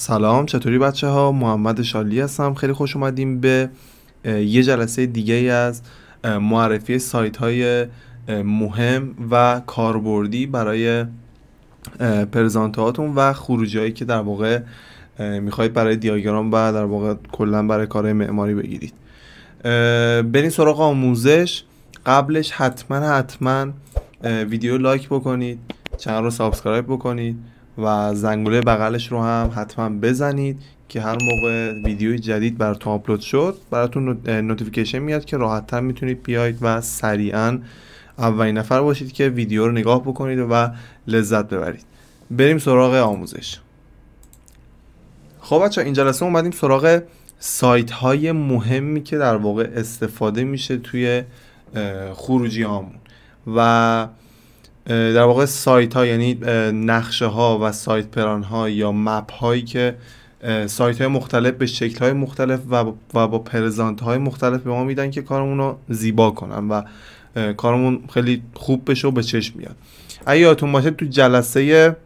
سلام چطوری بچه ها محمد شالی هستم خیلی خوش اومدیم به یه جلسه دیگه از معرفی سایت های مهم و کاربردی برای پرزانتهاتون و خروجی که در واقع میخواید برای دیاگرام و در واقع کلا برای کار معماری بگیرید برین سراغ آموزش قبلش حتما حتما ویدیو لایک بکنید چنل رو سابسکرایب بکنید و زنگوله بغلش رو هم حتما بزنید که هر موقع ویدیوی جدید براتون آپلود شد براتون نوتیفیکیشن میاد که راحتتر میتونید بیاید و سریعا اولین نفر باشید که ویدیو رو نگاه بکنید و لذت ببرید بریم سراغ آموزش خب بچه این جلسه اومدیم سراغ سایت های مهمی که در واقع استفاده میشه توی خروجی آمون و در واقع سایت ها یعنی نقشه ها و سایت پران ها یا مپ هایی که سایت های مختلف به شکل های مختلف و با, با های مختلف به ما میدن که کارمون رو زیبا کنن و کارمون خیلی خوب بشه و به چشم میاد اگه یادتون باشه تو جلسه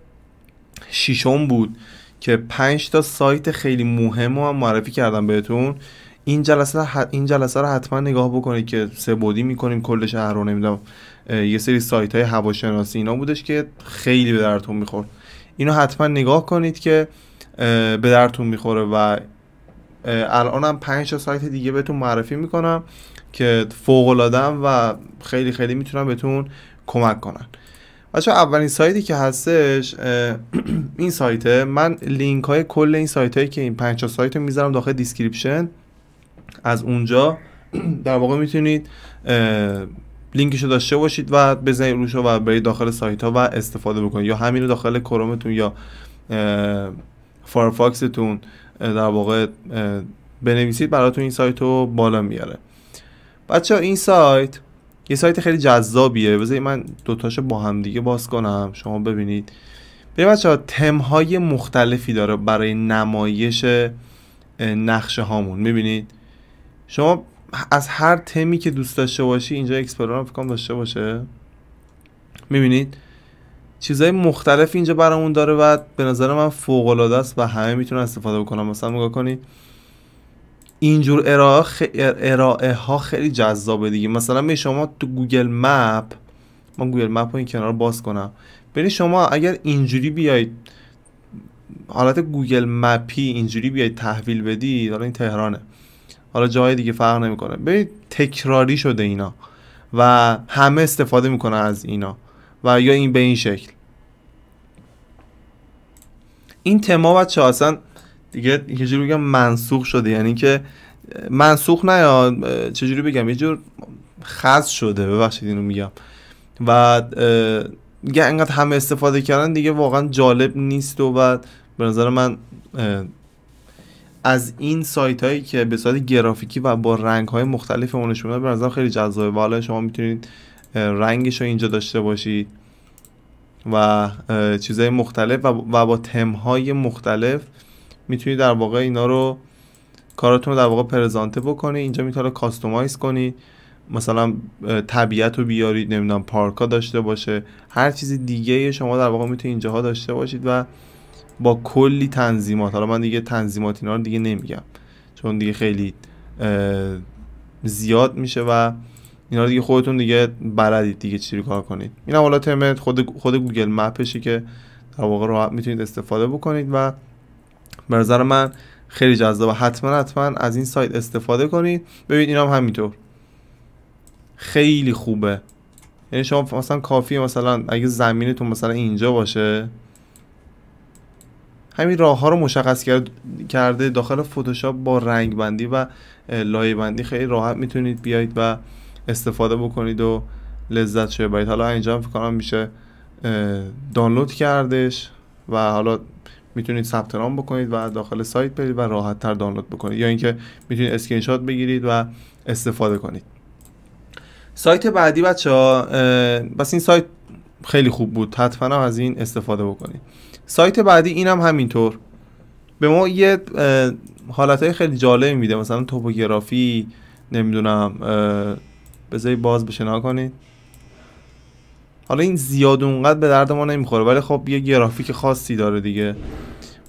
شیشون بود که پنج تا سایت خیلی مهم رو هم معرفی کردم بهتون این جلسه این جلسه رو حتما نگاه بکنید که سه بودی میکنیم کل شهر رو نمیدونم یه سری سایت های هواشناسی اینا بودش که خیلی به درتون میخورد اینو حتما نگاه کنید که به درتون میخوره و الانم پنج سایت دیگه بهتون معرفی میکنم که فوق و خیلی خیلی میتونم بهتون کمک کنن بچه اولین سایتی که هستش این سایته من لینک های کل این سایت هایی که این پنج سایت رو میذارم داخل دیسکریپشن از اونجا در واقع میتونید رو داشته باشید و بزنید روش و برید داخل سایت ها و استفاده بکنید یا همین رو داخل کرومتون یا فارفاکستون در واقع بنویسید براتون این سایت رو بالا میاره بچه ها این سایت یه سایت خیلی جذابیه بذارید من دوتاشو با هم دیگه باز کنم شما ببینید ببین بچه ها تم های مختلفی داره برای نمایش نقشه هامون میبینید شما از هر تمی که دوست داشته باشی اینجا اکسپلور هم فکرم داشته باشه میبینید چیزهای مختلف اینجا برامون داره و به نظر من فوق است و همه میتونن استفاده بکنن مثلا نگاه کنید اینجور ارائه, ارائه ها خیلی جذابه دیگه مثلا می شما تو گوگل مپ من گوگل مپ رو این کنار باز کنم ببین شما اگر اینجوری بیاید حالت گوگل مپی اینجوری بیاید تحویل بدید حالا این تهرانه حالا جای دیگه فرق نمیکنه ببین تکراری شده اینا و همه استفاده میکنه از اینا و یا این به این شکل این تما بچه اصلا دیگه یه بگم منسوخ شده یعنی که منسوخ نه چجوری بگم یه جور خز شده ببخشید اینو میگم و دیگه انقدر همه استفاده کردن دیگه واقعا جالب نیست و بعد به نظر من از این سایت هایی که به صورت گرافیکی و با رنگ های مختلف اونش میاد به نظر خیلی جذابه و حالا شما میتونید رنگش رو اینجا داشته باشید و چیزهای مختلف و با تم های مختلف میتونید در واقع اینا رو کاراتون رو در واقع پرزانته بکنی اینجا میتونه کاستومایز کنی مثلا طبیعت رو بیارید نمیدونم پارکا داشته باشه هر چیز دیگه شما در واقع میتونید اینجاها داشته باشید و با کلی تنظیمات حالا من دیگه تنظیمات اینا رو دیگه نمیگم چون دیگه خیلی زیاد میشه و اینا دیگه خودتون دیگه بلدید دیگه رو کار کنید این حالا تم خود خود گوگل مپشی که در واقع راحت میتونید استفاده بکنید و به نظر من خیلی جذابه حتما حتما از این سایت استفاده کنید ببینید اینا هم همینطور خیلی خوبه یعنی شما مثلا کافی مثلا اگه زمینتون مثلا اینجا باشه همین راه ها رو مشخص کرده داخل فتوشاپ با رنگ بندی و لایه بندی خیلی راحت میتونید بیایید و استفاده بکنید و لذت شده باید حالا اینجا هم فکر کنم میشه دانلود کردش و حالا میتونید ثبت نام بکنید و داخل سایت برید و راحت تر دانلود بکنید یا اینکه میتونید اسکرین شات بگیرید و استفاده کنید سایت بعدی بچه ها بس این سایت خیلی خوب بود حتما از این استفاده بکنید سایت بعدی اینم هم همینطور به ما یه حالت های خیلی جالب میده مثلا توپوگرافی نمیدونم بذاری باز بشه کنید حالا این زیاد اونقدر به درد ما نمیخوره ولی خب یه گرافیک خاصی داره دیگه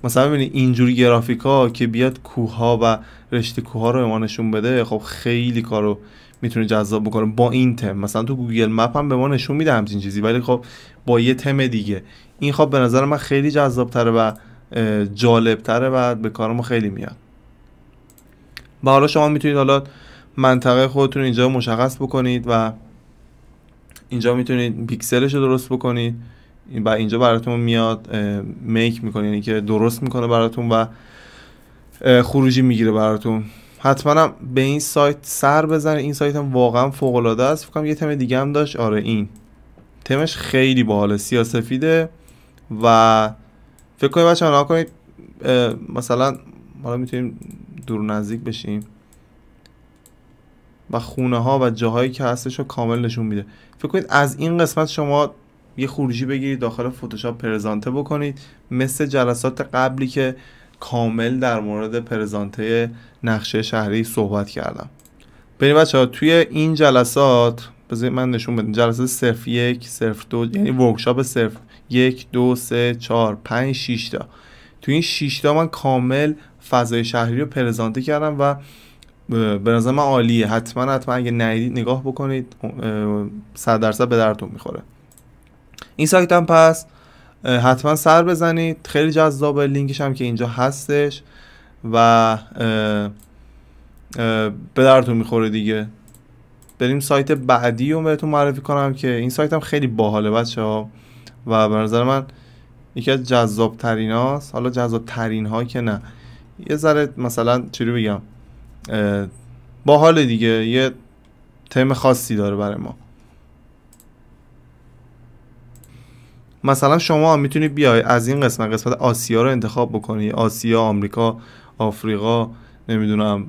مثلا ببینید اینجوری گرافیک ها که بیاد کوه ها و رشته کوه ها رو به ما نشون بده خب خیلی کارو میتونه جذاب بکنه با این تم مثلا تو گوگل مپ هم به ما نشون میده همچین چیزی ولی خب با یه تم دیگه این خب به نظر من خیلی جذاب تره و جالب تره و به کار ما خیلی میاد و حالا شما میتونید حالا منطقه خودتون اینجا مشخص بکنید و اینجا میتونید پیکسلش رو درست بکنید و اینجا براتون میاد میک میکنه یعنی که درست میکنه براتون و خروجی میگیره براتون حتما به این سایت سر بزنید این سایت هم واقعا فوق العاده است فکر یه تم دیگه هم داشت آره این تمش خیلی باحاله سیاسفیده و فکر کنید بچه‌ها کنید مثلا حالا میتونیم دور نزدیک بشیم و خونه ها و جاهایی که هستش رو کامل نشون میده فکر کنید از این قسمت شما یه خروجی بگیرید داخل فتوشاپ پرزانته بکنید مثل جلسات قبلی که کامل در مورد پرزانته نقشه شهری صحبت کردم بریم بچه ها توی این جلسات بذارید من نشون بدم جلسه صرف یک صرف دو یعنی ورکشاپ صرف یک دو سه چهار پنج شیشتا توی این شیشتا من کامل فضای شهری رو پرزانته کردم و به نظر من عالیه حتما حتما اگه ندیدید نگاه بکنید صد درصد به درتون میخوره این سایت هم پس حتما سر بزنید خیلی جذابه لینکش هم که اینجا هستش و به درتون میخوره دیگه بریم سایت بعدی رو بهتون معرفی کنم که این سایت هم خیلی باحاله بچه ها و به نظر من یکی از جذاب ترین هاست حالا جذاب ترین ها که نه یه ذره مثلا چی رو بگم باحاله دیگه یه تم خاصی داره برای ما مثلا شما میتونید بیاید از این قسمت قسمت آسیا رو انتخاب بکنی آسیا آمریکا آفریقا نمیدونم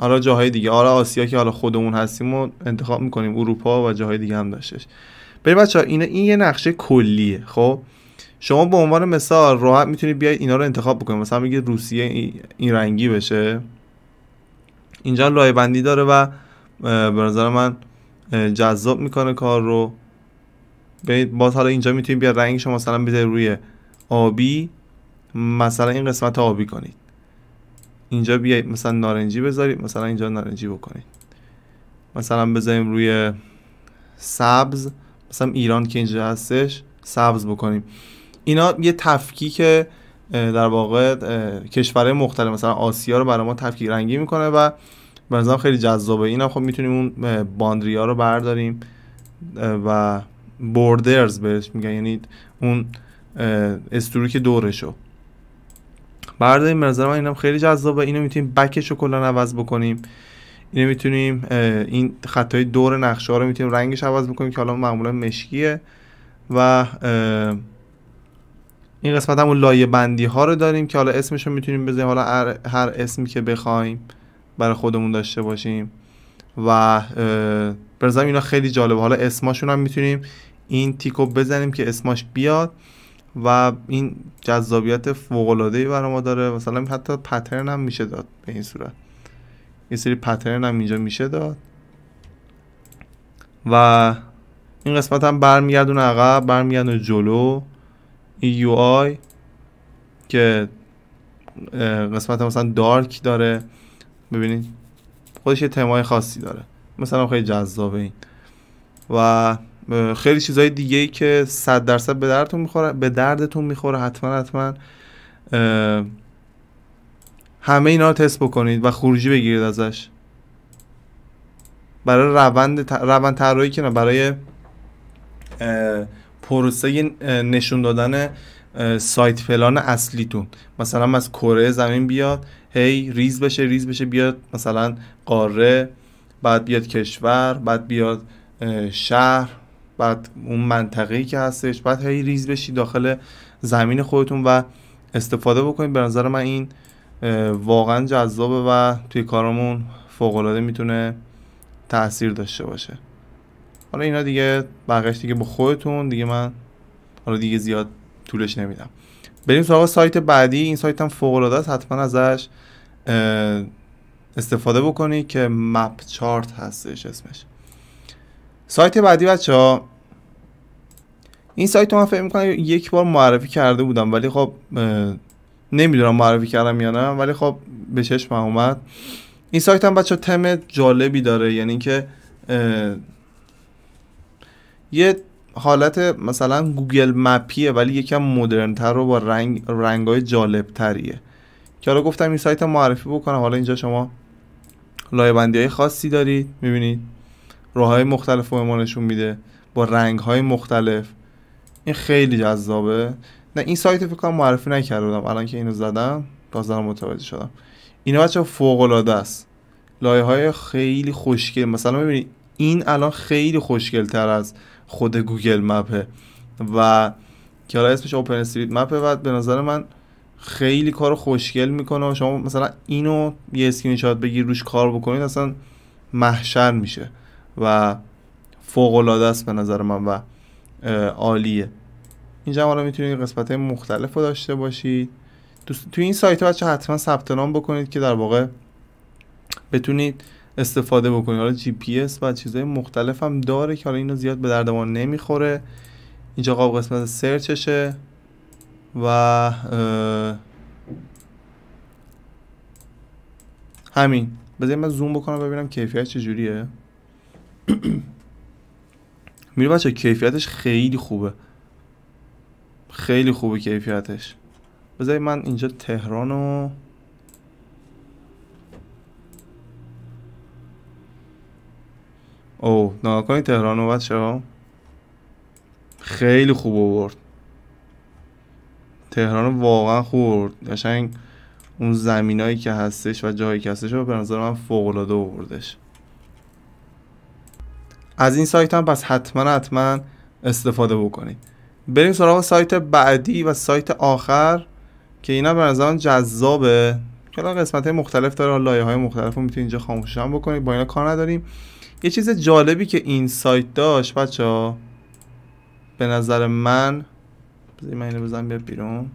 حالا جاهای دیگه آره آسیا که حالا خودمون هستیم و انتخاب میکنیم اروپا و جاهای دیگه هم داشتش بری بچه ها این, این یه نقشه کلیه خب شما به عنوان مثال راحت میتونید بیاید اینا رو انتخاب بکنیم مثلا میگه روسیه این رنگی بشه اینجا لایبندی داره و به نظر من جذاب میکنه کار رو باز حالا اینجا میتونید بیا رنگ شما مثلا بذارید روی آبی مثلا این قسمت آبی کنید اینجا بیایید مثلا نارنجی بذارید مثلا اینجا نارنجی بکنید مثلا بذاریم روی سبز مثلا ایران که اینجا هستش سبز بکنیم اینا یه تفکیک در واقع کشورهای مختلف مثلا آسیا رو برای ما تفکیک رنگی میکنه و به خیلی جذابه اینا خب میتونیم اون ها رو برداریم و بوردرز بهش میگن یعنی اون استوری که دورشو بعد این نظر من اینم خیلی جذابه اینو میتونیم بکشو رو کلا عوض بکنیم اینو میتونیم این خطای دور نقشه ها رو میتونیم رنگش عوض بکنیم که حالا معمولا مشکیه و این قسمت همون لایه بندی ها رو داریم که حالا اسمش رو میتونیم بزنیم حالا هر اسمی که بخوایم برای خودمون داشته باشیم و برزم اینا خیلی جالبه حالا اسماشون هم میتونیم این تیکو بزنیم که اسماش بیاد و این جذابیت فوق العاده ای ما داره مثلا حتی پترن هم میشه داد به این صورت یه سری پترن هم اینجا میشه داد و این قسمت هم برمیگردونه عقب برمیگردون جلو این یو آی که قسمت مثلا دارک داره ببینید خودش یه تمای خاصی داره مثلا خیلی جذابه این و خیلی چیزهای دیگه ای که صد درصد به دردتون میخوره به دردتون میخوره حتما حتما همه اینا رو تست بکنید و خروجی بگیرید ازش برای روند روند طراحی که نه برای پروسه نشون دادن سایت فلان اصلیتون مثلا از کره زمین بیاد هی ریز بشه ریز بشه بیاد مثلا قاره بعد بیاد کشور بعد بیاد شهر بعد اون منطقه‌ای که هستش بعد هی ریز بشی داخل زمین خودتون و استفاده بکنید به نظر من این واقعا جذابه و توی کارمون العاده میتونه تاثیر داشته باشه حالا اینا دیگه بقیهش دیگه با خودتون دیگه من حالا دیگه زیاد طولش نمیدم بریم سراغ سایت بعدی این سایت هم فوق العاده است حتما ازش استفاده بکنی که مپ چارت هستش اسمش سایت بعدی بچه ها این سایت رو من فکر میکنم یک بار معرفی کرده بودم ولی خب نمیدونم معرفی کردم یا نه ولی خب به چشم اومد این سایت هم بچه تم جالبی داره یعنی اینکه یه حالت مثلا گوگل مپیه ولی یکم مدرنتر رو با رنگ رنگای جالب تریه که حالا گفتم این سایت معرفی بکنم حالا اینجا شما لایبندی های خاصی دارید میبینید راه های مختلف رو ما نشون میده با رنگ های مختلف این خیلی جذابه نه این سایت فکر کنم معرفی نکرده بودم الان که اینو زدم دارم متوجه شدم اینا بچه فوق العاده است لایه های خیلی خوشگل مثلا ببینید این الان خیلی خوشگل تر از خود گوگل مپه و که حالا اسمش اوپن استریت مپه و به نظر من خیلی کار خوشگل میکنه و شما مثلا اینو یه اسکرین شات بگیر روش کار بکنید اصلا محشر میشه و فوق العاده است به نظر من و عالیه اینجا حالا میتونید قسمت مختلف رو داشته باشید تو این سایت ها بچه حتما ثبت نام بکنید که در واقع بتونید استفاده بکنید حالا جی پی اس و چیزهای مختلف هم داره که حالا اینو زیاد به درد ما نمیخوره اینجا قاب قسمت سرچشه و همین بذاریم من زوم بکنم ببینم کیفیت چجوریه میره بچه کیفیتش خیلی خوبه خیلی خوبه کیفیتش بذاریم من اینجا تهران رو او ناکنی تهران و بچه خیلی خوب آورد تهران واقعا خورد قشنگ اون زمینایی که هستش و جایی که هستش رو به نظر من فوق العاده آوردش از این سایت هم پس حتما حتما استفاده بکنید بریم سراغ سایت بعدی و سایت آخر که اینا به نظر من جذابه کلا قسمت های مختلف داره لایه های مختلف رو میتونید اینجا خاموشش بکنید با اینا کار نداریم یه چیز جالبی که این سایت داشت بچه ها به نظر من بذاری من اینو بزنم بیاد بیرون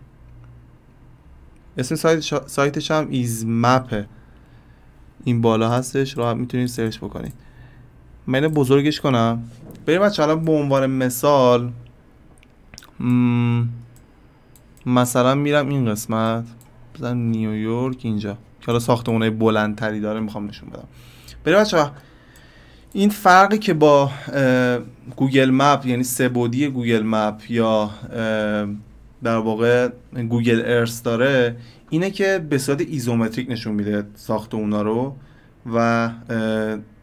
اسم سایت سایتش هم ایز مپه این بالا هستش راحت میتونید سرچ بکنید من بزرگش کنم بریم بچه الان به عنوان مثال مثلا میرم این قسمت بزن نیویورک اینجا که حالا ساختمونه بلندتری داره میخوام نشون بدم بریم بچه این فرقی که با گوگل مپ یعنی سه بودی گوگل مپ یا در واقع گوگل ارث داره اینه که به صورت ایزومتریک نشون میده ساخت اونا رو و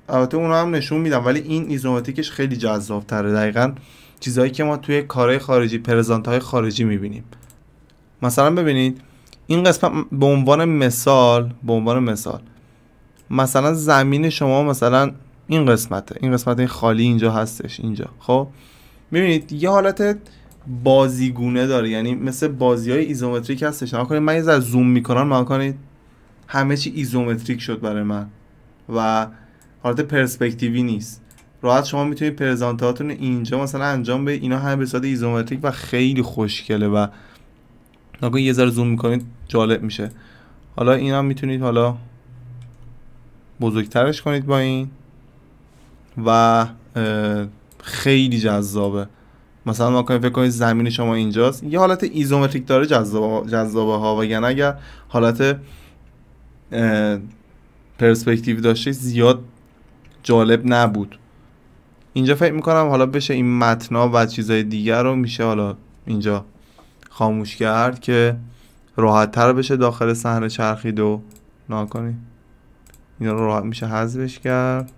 البته اونا هم نشون میدم ولی این ایزومتریکش خیلی جذاب تره دقیقا چیزهایی که ما توی کارهای خارجی پرزنت های خارجی میبینیم مثلا ببینید این قسمت به عنوان مثال به عنوان مثال مثلا زمین شما مثلا این قسمته این قسمت این خالی اینجا هستش اینجا خب میبینید یه حالت بازیگونه داره یعنی مثل بازی های ایزومتریک هستش نما کنید من یه ذره زوم میکنم نما کنید همه چی ایزومتریک شد برای من و حالت پرسپکتیوی نیست راحت شما میتونید پرزنتاتون اینجا مثلا انجام به اینا همه به ایزومتریک و خیلی خوشکله و نگاه یه ذره زوم میکنید جالب میشه حالا اینا میتونید حالا بزرگترش کنید با این و خیلی جذابه مثلا ما فکر کنید زمین شما اینجاست یه حالت ایزومتریک داره جذابه ها و یعنی اگر حالت پرسپکتیو داشته زیاد جالب نبود اینجا فکر میکنم حالا بشه این متنا و چیزهای دیگر رو میشه حالا اینجا خاموش کرد که راحت تر بشه داخل صحنه چرخید و ناکنی اینا رو راحت میشه حذفش کرد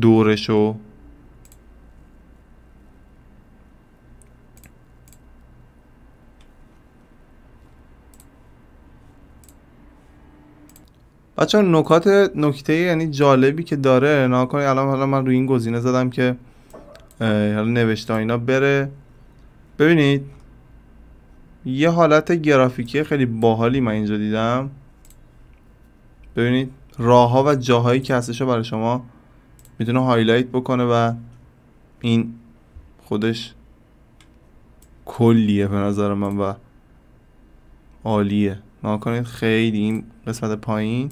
دورشو بچه ها نکات نکته یعنی جالبی که داره کنید الان حالا من روی این گزینه زدم که حالا نوشته اینا بره ببینید یه حالت گرافیکی خیلی باحالی من اینجا دیدم ببینید راهها و جاهایی که هستش برای شما میتونه هایلایت بکنه و این خودش کلیه به نظر من و عالیه کنید خیلی این قسمت پایین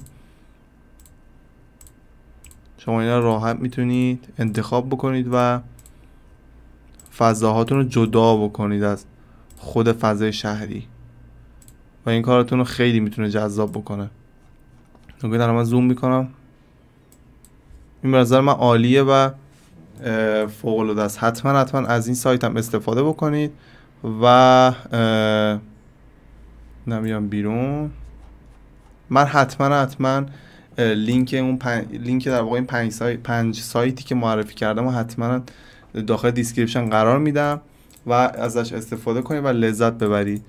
شما اینا راحت میتونید انتخاب بکنید و فضاهاتون رو جدا بکنید از خود فضای شهری و این کارتون رو خیلی میتونه جذاب بکنه نگه زوم میکنم این نظر من عالیه و فوق العاده است حتما حتما از این سایت هم استفاده بکنید و نمیام بیرون من حتما حتما لینک اون پن... لینک در واقع این پنج, سایتی که معرفی کردم و حتما داخل دیسکریپشن قرار میدم و ازش استفاده کنید و لذت ببرید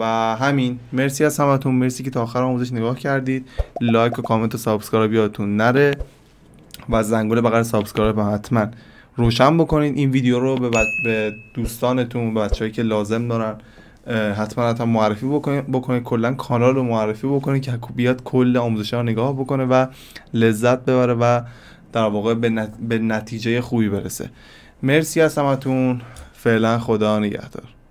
و همین مرسی از همتون مرسی که تا آخر آموزش نگاه کردید لایک و کامنت و سابسکرایب یادتون نره و زنگوله بغل سابسکرایب حتما روشن بکنید این ویدیو رو به, به دوستانتون به بچه‌ای که لازم دارن حتما حتما معرفی بکنید بکنید کلا کانال رو معرفی بکنید که خب بیاد کل آموزش ها نگاه بکنه و لذت ببره و در واقع به نتیجه خوبی برسه مرسی از همتون فعلا خدا نگهدار